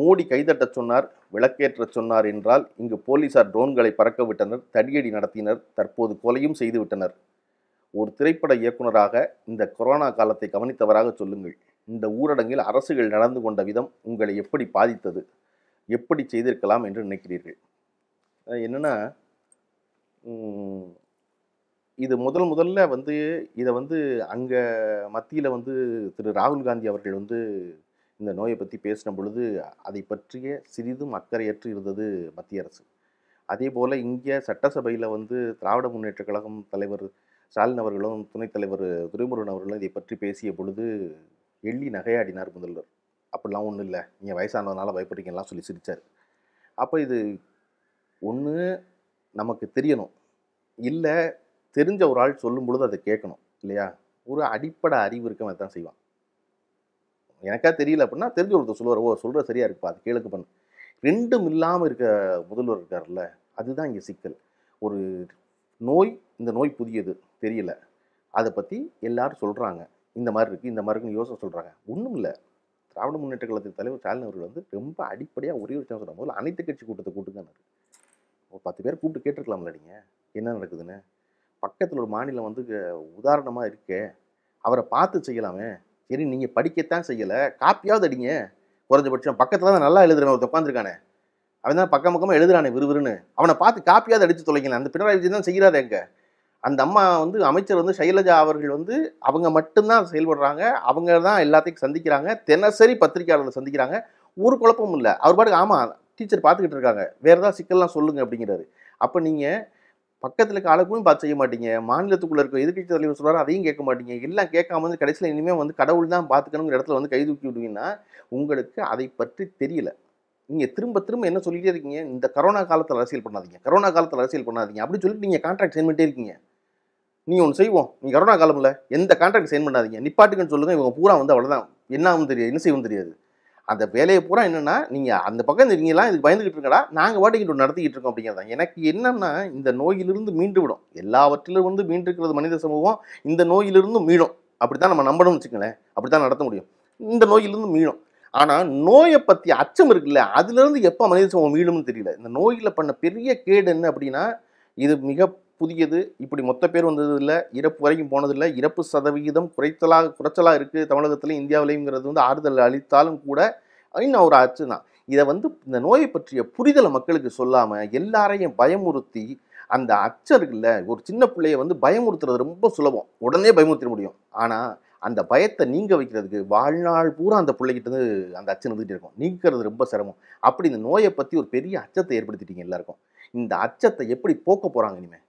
மோடி கைதட்ட சொன்னார் விளக்கேற்ற சொன்னார் என்றால் இங்கு போலீசார் ட்ரோன்களை பறக்க விட்டனர் தடியடி நடத்தினர் தற்போது கொலையும் செய்துவிட்டனர் ஒரு திரைப்பட இயக்குனராக இந்த கொரோனா காலத்தை கவனித்தவராக சொல்லுங்கள் இந்த ஊரடங்கில் அரசுகள் நடந்து கொண்ட விதம் உங்களை எப்படி பாதித்தது எப்படி செய்திருக்கலாம் என்று நினைக்கிறீர்கள் என்னென்னா இது முதல் முதல்ல வந்து இதை வந்து அங்கே மத்தியில் வந்து திரு ராகுல் காந்தி அவர்கள் வந்து இந்த நோயை பற்றி பேசின பொழுது அதை பற்றிய சிறிதும் அக்கறையற்று இருந்தது மத்திய அரசு அதே போல் இங்கே சட்டசபையில் வந்து திராவிட முன்னேற்ற கழகம் தலைவர் ஸ்டாலின் அவர்களும் துணைத் தலைவர் துரைமுருகன் அவர்களும் இதை பற்றி பேசிய பொழுது எள்ளி நகையாடினார் முதல்வர் அப்படிலாம் ஒன்றும் இல்லை நீங்கள் வயசானதுனால பயப்படுறீங்கலாம் சொல்லி சிரித்தார் அப்போ இது ஒன்று நமக்கு தெரியணும் இல்லை தெரிஞ்ச ஒரு ஆள் சொல்லும் பொழுது அதை கேட்கணும் இல்லையா ஒரு அடிப்படை அறிவு மாதிரி தான் செய்வான் எனக்கா தெரியல அப்படின்னா தெரிஞ்ச ஒருத்தர் சொல்லுவார் ஓ சொல்கிற சரியாக இருக்குப்பா அது கேளுக்கு பண்ணு ரெண்டும் இல்லாமல் இருக்க முதல்வர் இருக்கார்ல அதுதான் இங்கே சிக்கல் ஒரு நோய் இந்த நோய் புதியது தெரியல அதை பற்றி எல்லாரும் சொல்கிறாங்க இந்த மாதிரி இருக்குது இந்த மாதிரி இருக்குன்னு யோசனை சொல்கிறாங்க ஒன்றும் இல்லை திராவிட முன்னேற்ற கழகத்தின் தலைவர் ஸ்டாலின் அவர்கள் வந்து ரொம்ப அடிப்படையாக ஒரே ஒரு விஷயம் சொன்ன முதல்ல அனைத்து கட்சி கூட்டத்தை கூட்டுங்க ஒரு பத்து பேர் கூப்பிட்டு கேட்டிருக்கலாம்ல நீங்கள் என்ன நடக்குதுன்னு பக்கத்தில் ஒரு மாநிலம் வந்து உதாரணமாக இருக்கே அவரை பார்த்து செய்யலாமே சரி நீங்கள் படிக்கத்தான் செய்யலை காப்பியாவது அடிங்க குறைஞ்சபட்சம் பக்கத்தில் தான் நல்லா எழுதுறேன் ஒருத்த உட்காந்துருக்கானே அவன் தான் பக்கம் பக்கமாக எழுதுறானே விறுவிறுன்னு அவனை பார்த்து காப்பியாவது அடித்து தொலைக்கல அந்த பினராயி விஜயன் தான் செய்கிறாரு எங்கே அந்த அம்மா வந்து அமைச்சர் வந்து சைலஜா அவர்கள் வந்து அவங்க மட்டும்தான் செயல்படுறாங்க அவங்க தான் எல்லாத்தையும் சந்திக்கிறாங்க தினசரி பத்திரிகையாளர்களை சந்திக்கிறாங்க ஒரு குழப்பமும் இல்லை அவர் பாட்டுக்கு ஆமாம் டீச்சர் பார்த்துக்கிட்டு இருக்காங்க வேறு ஏதாவது சிக்கல்லாம் சொல்லுங்கள் அப்படிங்கிறாரு அப்போ நீங்கள் பக்கத்தில் இருக்க பார்த்து செய்ய மாட்டீங்க மாநிலத்துக்குள்ளே இருக்க எதிர்கட்சி தலைவர் சொல்கிறார் அதையும் கேட்க மாட்டீங்க எல்லாம் கேட்காம வந்து கடைசியில் இனிமேல் வந்து கடவுள் தான் பார்த்துக்கணுங்கிற இடத்துல வந்து கை தூக்கி விடுவீங்கன்னா உங்களுக்கு அதை பற்றி தெரியல நீங்கள் திரும்ப திரும்ப என்ன சொல்லிகிட்டே இருக்கீங்க இந்த கரோனா காலத்தில் அரசியல் பண்ணாதீங்க கரோனா காலத்தில் அரசியல் பண்ணாதீங்க அப்படின்னு சொல்லிட்டு நீங்கள் கான்ட்ராக்ட் சைன் பண்ணிட்டே இருக்கீங்க நீங்கள் ஒன்று செய்வோம் நீங்கள் கரோனா காலமில் எந்த கான்ட்ராக்ட் சைன் பண்ணாதீங்க நிப்பாட்டுக்குன்னு சொல்லுங்கள் இவங்க பூரா வந்து அவ்வளோதான் என்ன தெரியாது என்ன செய்வோம் தெரியாது அந்த வேலையை பூரா என்னென்னா நீங்கள் அந்த பக்கம் இருக்கீங்களா இதுக்கு பயந்துக்கிட்டு இருக்கடா நாங்கள் வாட்டிக்கிட்டு நடத்திக்கிட்டு இருக்கோம் அப்படிங்கிறதா எனக்கு என்னென்னா இந்த நோயிலிருந்து மீண்டு விடும் எல்லாவற்றிலும் வந்து மீண்டிருக்கிறது மனித சமூகம் இந்த நோயிலிருந்து மீளும் அப்படி தான் நம்ம நம்பணும்னு வச்சுக்கங்களேன் அப்படி தான் நடத்த முடியும் இந்த நோயிலிருந்து மீளும் ஆனால் நோயை பற்றி அச்சம் இருக்குல்ல அதுலேருந்து எப்போ மனித சமூகம் மீளும்னு தெரியல இந்த நோயில் பண்ண பெரிய கேடு என்ன அப்படின்னா இது மிக புதியது இப்படி மொத்த பேர் வந்ததில்லை இறப்பு வரைக்கும் போனதில்லை இறப்பு சதவிகிதம் குறைத்தலாக குறைச்சலாக இருக்குது தமிழகத்திலையும் இந்தியாவிலையும்ங்கிறது வந்து ஆறுதல் அளித்தாலும் கூட இன்னும் ஒரு அச்சு தான் இதை வந்து இந்த நோயை பற்றிய புரிதலை மக்களுக்கு சொல்லாமல் எல்லாரையும் பயமுறுத்தி அந்த அச்சம் இருக்குல்ல ஒரு சின்ன பிள்ளைய வந்து பயமுறுத்துறது ரொம்ப சுலபம் உடனே பயமுறுத்த முடியும் ஆனால் அந்த பயத்தை நீங்க வைக்கிறதுக்கு வாழ்நாள் பூரா அந்த பிள்ளைகிட்ட அந்த அச்சம் இருந்துகிட்டே இருக்கும் நீக்கிறது ரொம்ப சிரமம் அப்படி இந்த நோயை பற்றி ஒரு பெரிய அச்சத்தை ஏற்படுத்திட்டீங்க எல்லாருக்கும் இந்த அச்சத்தை எப்படி போக்க போகிறாங்க இனிமேல்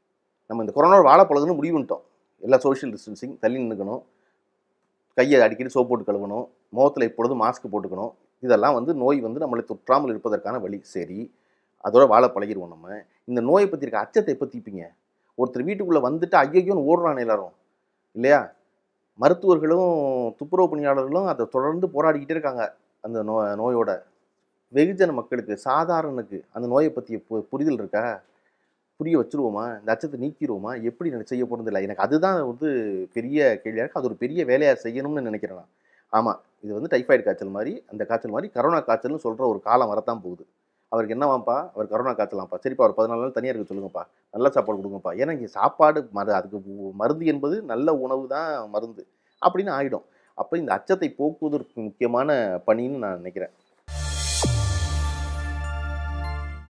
நம்ம இந்த கொரோனாவோட வாழ பழகுன்னு முடிவுட்டோம் எல்லா சோஷியல் டிஸ்டன்சிங் தள்ளி நின்றுக்கணும் கையை அடிக்கடி சோப் போட்டு கழுவணும் முகத்தில் எப்பொழுதும் மாஸ்க் போட்டுக்கணும் இதெல்லாம் வந்து நோய் வந்து நம்மளை தொற்றாமல் இருப்பதற்கான வழி சரி அதோட வாழ பழகிடுவோம் நம்ம இந்த நோயை பற்றி இருக்க அச்சத்தை எப்போ தீப்பீங்க ஒருத்தர் வீட்டுக்குள்ளே வந்துட்டு ஐயோன்னு ஓடுறான் எல்லாரும் இல்லையா மருத்துவர்களும் துப்புரவு பணியாளர்களும் அதை தொடர்ந்து போராடிக்கிட்டே இருக்காங்க அந்த நோ நோயோட வெகுஜன மக்களுக்கு சாதாரணக்கு அந்த நோயை பற்றிய புரிதல் இருக்கா புரிய வச்சுருவோமா இந்த அச்சத்தை நீக்கிடுவோமா எப்படி செய்ய போகிறது இல்லை எனக்கு அதுதான் வந்து பெரிய கேள்வியாக இருக்குது அது ஒரு பெரிய வேலையாக செய்யணும்னு நினைக்கிறேன் நான் ஆமாம் இது வந்து டைஃபாய்டு காய்ச்சல் மாதிரி அந்த காய்ச்சல் மாதிரி கரோனா காய்ச்சல்னு சொல்கிற ஒரு காலம் வரத்தான் போகுது அவருக்கு என்னவாம்ப்பா அவர் கரோனா காய்ச்சலாம்ப்பா சரிப்பா அவர் பதினாலு நாள் தனியாக இருக்க சொல்லுங்கப்பா நல்ல சாப்பாடு கொடுங்கப்பா ஏன்னா இங்கே சாப்பாடு மரு அதுக்கு மருந்து என்பது நல்ல உணவு தான் மருந்து அப்படின்னு ஆகிடும் அப்போ இந்த அச்சத்தை போக்குவதற்கு முக்கியமான பணின்னு நான் நினைக்கிறேன்